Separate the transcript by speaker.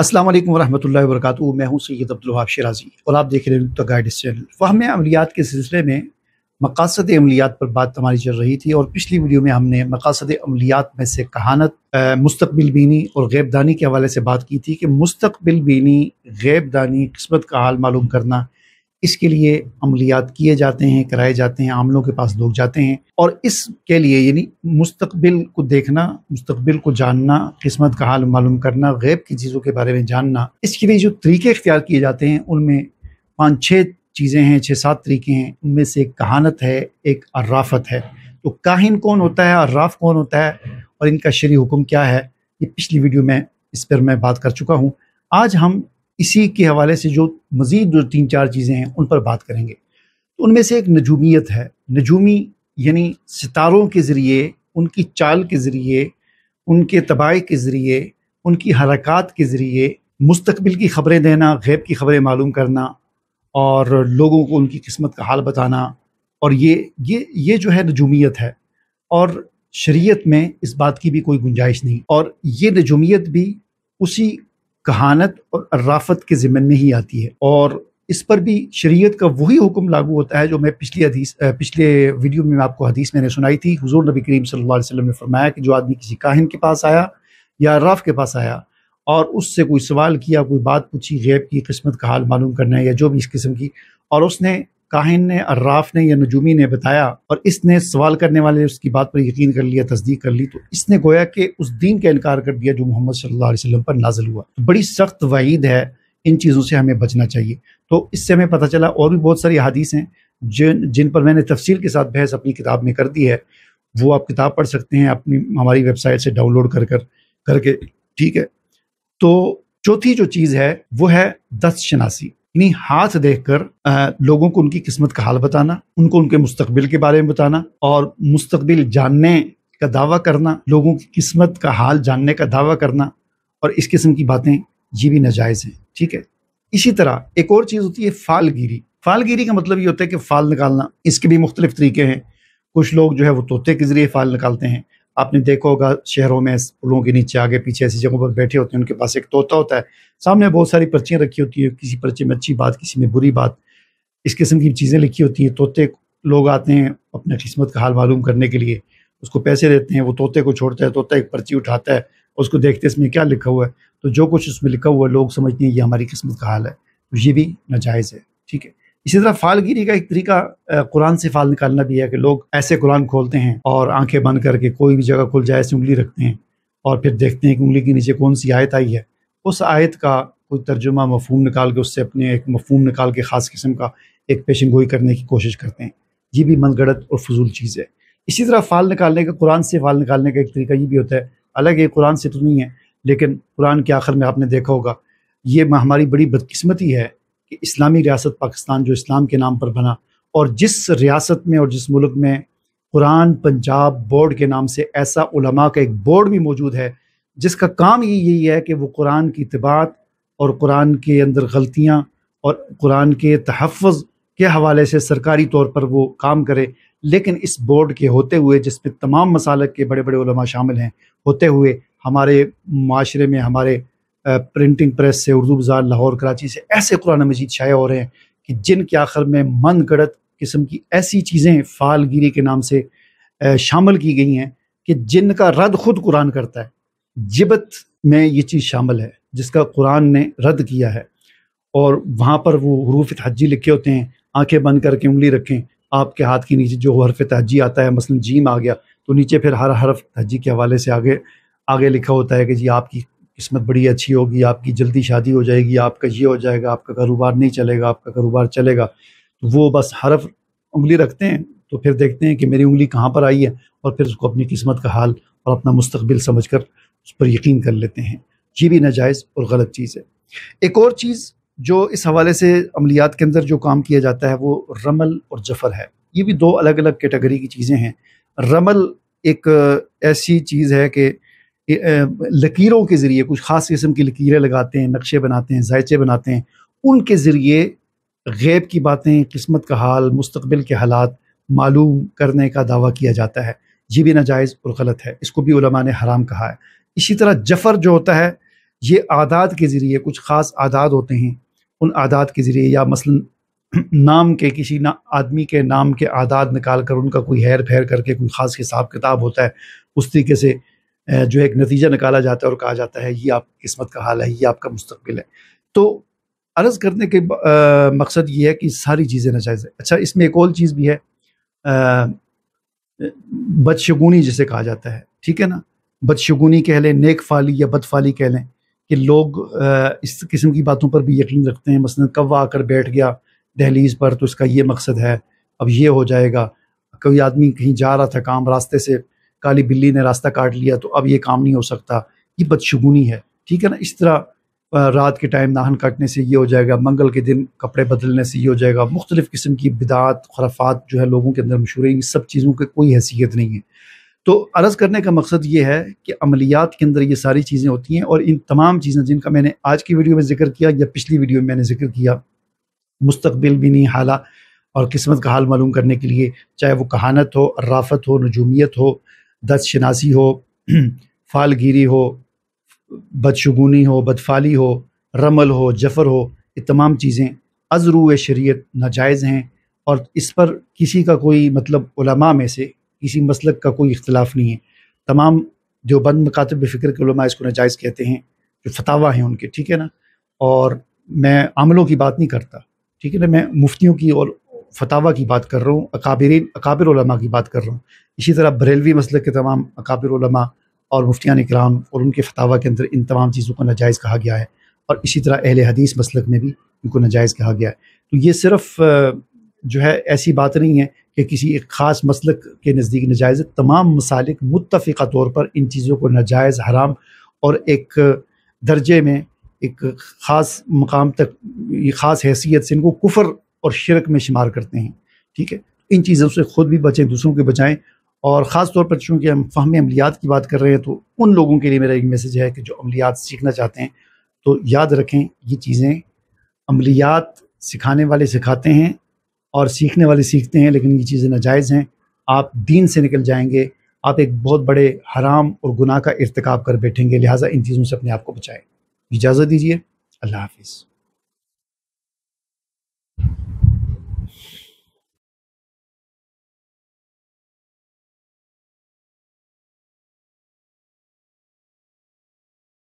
Speaker 1: अस्सलाम वालेकुम वरहमतुल्लाहि मैं हूं सैयद अब्दुलवाब शराजी और आप देख रहे हैं तो गाइडेंस चैनल वहम अमलियात के सिलसिले में मकासद अमलियात पर बात हमारी चल रही थी और पिछली वीडियो में हमने मकासद अमलियात में से कहानत मुस्तबिल बीनी और गैबदानी के हवाले से बात की थी कि मुस्तबिल बीनी गैबदानी किस्मत का हाल मालूम करना इसके लिए अमलियात किए जाते हैं कराए जाते हैं आमलों के पास लोग जाते हैं और इसके लिए यानी मुस्तबिल को देखना मुस्तबिल को जानना किस्मत का हाल मालूम करना गैब की चीज़ों के बारे में जानना इसके लिए जो तरीके इख्तियार किए जाते हैं उनमें पाँच छः चीज़ें हैं छः सात तरीके हैं उनमें से एक कहानत है एक अर्राफत है तो काहिन कौन होता है अर्राफ कौन होता है और इनका शरी हुक्म क्या है ये पिछली वीडियो में इस पर मैं बात कर चुका हूँ आज हम इसी के हवाले से जो मज़ीद जो तीन चार चीज़ें हैं उन पर बात करेंगे तो उनमें से एक नजूमियत है नजूमी यानी सितारों के ज़रिए उनकी चाल के ज़रिए उनके तबाही के ज़रिए उनकी हरकत के ज़रिए मुस्तबिल की ख़बरें देना गैब की ख़बरें मालूम करना और लोगों को उनकी किस्मत का हाल बताना और ये ये ये जो है नजूमियत है और शरीयत में इस बात की भी कोई गुंजाइश नहीं और ये नजूमियत भी उसी कहानत और अर्राफत के ज़िमन में ही आती है और इस पर भी शरीयत का वही हुक्म लागू होता है जो मैं पिछली हदीस पिछले वीडियो में आपको हदीस मैंने सुनाई थी हुजूर नबी करीम सल्लल्लाहु अलैहि वसल्लम ने फरमाया कि जो आदमी किसी काहिन के पास आया या अर्राफ के पास आया और उससे कोई सवाल किया कोई बात पूछी गैब की किस्मत का हाल मालूम करना है या जो भी इस किस्म की और उसने काहिन ने अर्राफ ने या नजूमी ने बताया और इसने सवाल करने वाले उसकी बात पर यकीन कर लिया तस्दीक कर ली तो इसने गोया कि उस दिन का इनकार कर दिया जो मोहम्मद सल्लल्लाहु अलैहि पर नाजल हुआ तो बड़ी सख्त वहीद है इन चीज़ों से हमें बचना चाहिए तो इससे हमें पता चला और भी बहुत सारी हदीस हैं जिन जिन पर मैंने तफसील के साथ बहस अपनी किताब में कर दी है वो आप किताब पढ़ सकते हैं अपनी हमारी वेबसाइट से डाउनलोड कर कर करके ठीक है तो चौथी जो चीज़ है वो है दस शनासी यानी हाथ देखकर लोगों को उनकी किस्मत का हाल बताना उनको उनके मुस्तकबिल के बारे में बताना और मुस्तकबिल जानने का दावा करना लोगों की किस्मत का हाल जानने का दावा करना और इस किस्म की बातें ये भी नाजायज़ हैं ठीक है इसी तरह एक और चीज़ होती है फालगिरी फालगिरी का मतलब ये होता है कि फाल निकालना इसके भी मुख्तलिफ तरीके हैं कुछ लोग जो है वो तोते के ज़रिए फाल निकालते हैं आपने देखा होगा शहरों में पुलों के नीचे आगे पीछे ऐसी जगहों पर बैठे होते हैं उनके पास एक तोता होता है सामने बहुत सारी पर्चियाँ रखी होती हैं किसी पर्चे में अच्छी बात किसी में बुरी बात इस किस्म की चीज़ें लिखी होती हैं तोते लोग आते हैं अपने किस्मत का हाल मालूम करने के लिए उसको पैसे देते हैं वो तोते को छोड़ता है तोता एक पर्ची उठाता है उसको देखते इसमें क्या लिखा हुआ है तो जो कुछ उसमें लिखा हुआ है लोग समझते हैं ये हमारी किस्मत का हाल है तो ये भी नाजायज़ है ठीक है इसी तरह फालगिरी का एक तरीका कुरान से फाल निकालना भी है कि लोग ऐसे कुरान खोलते हैं और आंखें बंद करके कोई भी जगह खुल जाए ऐसी उंगली रखते हैं और फिर देखते हैं कि उंगली के नीचे कौन सी आयत आई है उस आयत का कोई तर्जुमा मफहम निकाल के उससे अपने एक मफहम निकाल के ख़ास किस्म का एक पेशन गोई करने की कोशिश करते हैं ये भी गढ़त और फजूल चीज़ है इसी तरह फाल निकालने का कुरान से फाल निकालने का एक तरीका ये भी होता है अलग ये कुरान से तो नहीं है लेकिन कुरान के आखिर में आपने देखा होगा ये हमारी बड़ी बदकस्मती है कि इस्लामी रियासत पाकिस्तान जो इस्लाम के नाम पर बना और जिस रियासत में और जिस मुल्क में कुरान पंजाब बोर्ड के नाम से ऐसा उलमा का एक बोर्ड भी मौजूद है जिसका काम ही यही है कि वो कुरान की तबात और कुरान के अंदर गलतियाँ और कुरान के तहफ़ के हवाले से सरकारी तौर पर वो काम करे लेकिन इस बोर्ड के होते हुए जिसमें तमाम मसालक के बड़े बड़े शामिल हैं होते हुए हमारे माशरे में हमारे प्रिंटिंग प्रेस से उर्दू बाजार लाहौर कराची से ऐसे कुरान मजीद शाये हो रहे हैं कि जिनके आखिर में मन गढ़त किस्म की ऐसी चीज़ें फालगिरी के नाम से शामिल की गई हैं कि जिनका रद्द खुद कुरान करता है जिबत में ये चीज़ शामिल है जिसका कुरान ने रद्द किया है और वहाँ पर वो हरूफ तहजी लिखे होते हैं आंखें बंद करके उंगली रखें आपके हाथ के नीचे जो हरफ तहजी आता है मसलन जीम आ गया तो नीचे फिर हर हरफ तहजी के हवाले से आगे आगे लिखा होता है कि जी आपकी किस्मत बड़ी अच्छी होगी आपकी जल्दी शादी हो जाएगी आपका ये हो जाएगा आपका कारोबार नहीं चलेगा आपका कारोबार चलेगा तो वो बस हरफ उंगली रखते हैं तो फिर देखते हैं कि मेरी उंगली कहाँ पर आई है और फिर उसको अपनी किस्मत का हाल और अपना मुस्तबिल समझ कर उस पर यकीन कर लेते हैं ये भी नाजायज़ और ग़लत चीज़ है एक और चीज़ जो इस हवाले से अमलियात के अंदर जो काम किया जाता है वो रमल और जफ़र है ये भी दो अलग अलग कैटेगरी की चीज़ें हैं रमल एक ऐसी चीज़ है कि लकीरों के ज़रिए कुछ ख़ास किस्म की लकीरें लगाते हैं नक्शे बनाते हैं जायचे बनाते हैं उनके ज़रिए गैब की बातें किस्मत का हाल मुस्तबिल के हालात मालूम करने का दावा किया जाता है ये भी नाजायज़ और ग़लत है इसको भी उलमा ने हराम कहा है इसी तरह जफ़र जो होता है ये आदात के ज़रिए कुछ ख़ास आदात होते हैं उन आदात के ज़रिए या मसलन नाम के किसी ना आदमी के नाम के आदात निकाल कर उनका कोई हेर फेर करके कोई ख़ास हिसाब किताब होता है उस तरीके से जो एक नतीजा निकाला जाता है और कहा जाता है ये आप किस्मत का हाल है ये आपका मुस्तबिल है तो अर्ज करने के आ, मकसद ये है कि सारी चीज़ें नजायज़ है अच्छा इसमें एक और चीज़ भी है बदशगुनी जिसे कहा जाता है ठीक है ना बदशगुनी कह लें नेक फाली या बदफाली कह लें कि लोग आ, इस किस्म की बातों पर भी यकीन रखते हैं मसलन कौवा आकर बैठ गया दहलीज पर तो इसका ये मकसद है अब ये हो जाएगा कोई आदमी कहीं जा रहा था काम रास्ते से काली बिल्ली ने रास्ता काट लिया तो अब ये काम नहीं हो सकता ये बदशगुनी है ठीक है ना इस तरह रात के टाइम नाहन काटने से ये हो जाएगा मंगल के दिन कपड़े बदलने से ये हो जाएगा मुख्तलिफ़ किस्म की बिदात खराफात जो है लोगों के अंदर मशहूर है इन सब चीज़ों की कोई हैसियत नहीं है तो अर्ज़ करने का मकसद ये है कि अमलियात के अंदर ये सारी चीज़ें होती हैं और इन तमाम चीज़ें जिनका मैंने आज की वीडियो में जिक्र किया या पिछली वीडियो में मैंने जिक्र किया मुस्तबिल भी नहीं हाला और किस्मत का हाल मालूम करने के लिए चाहे वो कहानत हो राफत हो नजूमियत हो दस शनासी हो फालगिरी हो बदशगुनी हो बदफाली हो रमल हो जफर हो ये तमाम चीज़ें अजरू शरीत नाजायज़ हैं और इस पर किसी का कोई मतलब उलमा में से किसी मसलक का कोई इख्तलाफ नहीं है तमाम जो बंद मकातब फ़िक्र के इसको नाजायज़ कहते हैं जो फतावा हैं उनके ठीक है ना और मैं आमलों की बात नहीं करता ठीक है ना मैं मुफ्तियों की और फतावा की बात कर रहा हूँ अकाबरीन अकाबिर की बात कर रहा हूँ इसी तरह बरेलवी मसल के तमाम अकाबिर और मुफ्तियान कराम और उनके फतावा के अंदर इन तमाम चीज़ों को नाजायज़ कहा गया है और इसी तरह अहल हदीस मसलक में भी इनको नजायज़ कहा गया है तो ये सिर्फ जो है ऐसी बात नहीं है कि किसी एक ख़ास मसलक के नज़दीक नजायज़ तमाम मसालिक मुतफ़ा तौर पर इन चीज़ों को नजायज़ हराम और एक दर्जे में एक ख़ास मकाम तक ये ख़ास हैसियत से इनको कुफर और शिरक में शुमार करते हैं ठीक है इन चीज़ों से खुद भी बचें दूसरों के बचाएं और ख़ास तौर पर चूँकि हम फ़हम अमलियात की बात कर रहे हैं तो उन लोगों के लिए मेरा एक मैसेज है कि जो अमलियात सीखना चाहते हैं तो याद रखें ये चीज़ें अमलियात सिखाने वाले सिखाते हैं और सीखने वाले सीखते हैं लेकिन ये चीज़ें नाजायज़ हैं आप दीन से निकल जाएंगे आप एक बहुत बड़े हराम और गुनाह का इरतकब कर बैठेंगे लिहाजा इन चीज़ों से अपने आप को बचाएं इजाज़त दीजिए अल्लाह हाफिज़